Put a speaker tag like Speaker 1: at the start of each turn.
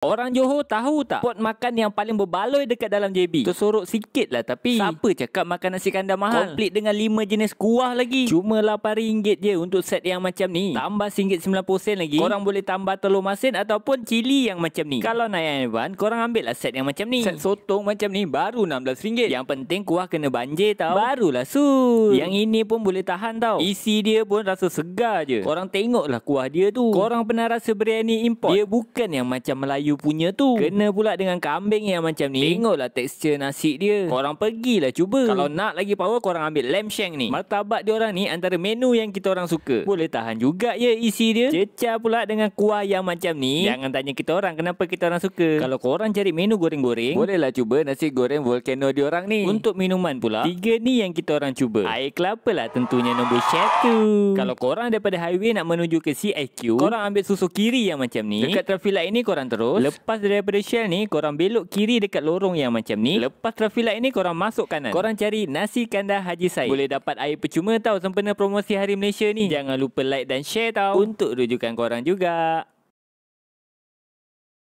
Speaker 1: Orang Johor tahu tak Pot makan yang paling berbaloi dekat dalam JB? Tersorok sikit lah tapi Siapa cakap makan nasi kandar mahal? Komplit dengan 5 jenis kuah lagi Cuma RM8 je untuk set yang macam ni Tambah RM1.90 lagi Korang boleh tambah telur masin ataupun cili yang macam ni Kalau nak yang advance, korang ambil lah set yang macam ni Set sotong macam ni baru RM16 Yang penting kuah kena banjir tau Barulah su Yang ini pun boleh tahan tau Isi dia pun rasa segar je Korang tengok lah kuah dia tu Korang pernah rasa biryani import? Dia bukan yang macam Melayu you punya tu Kena pula dengan kambing yang macam ni Tengoklah tekstur nasi dia Korang pergilah cuba Kalau nak lagi power korang ambil lamb shank ni Martabak diorang ni antara menu yang kita orang suka Boleh tahan juga ya isi dia Cecah pula dengan kuah yang macam ni Jangan tanya kita orang kenapa kita orang suka Kalau korang cari menu goreng-goreng Bolehlah cuba nasi goreng volcano diorang ni Untuk minuman pula Tiga ni yang kita orang cuba Air kelapa lah tentunya nombor satu Kalau korang daripada highway nak menuju ke CIQ Korang ambil susu kiri yang macam ni Dekat traffic light ni korang terus Lepas daripada Shell ni, korang belok kiri dekat lorong yang macam ni. Lepas traffic light ni, korang masuk kanan. Korang cari Nasi Kandar Haji Said. Boleh dapat air percuma tau sempena promosi Hari Malaysia ni. Jangan lupa like dan share tau. Untuk rujukan korang juga.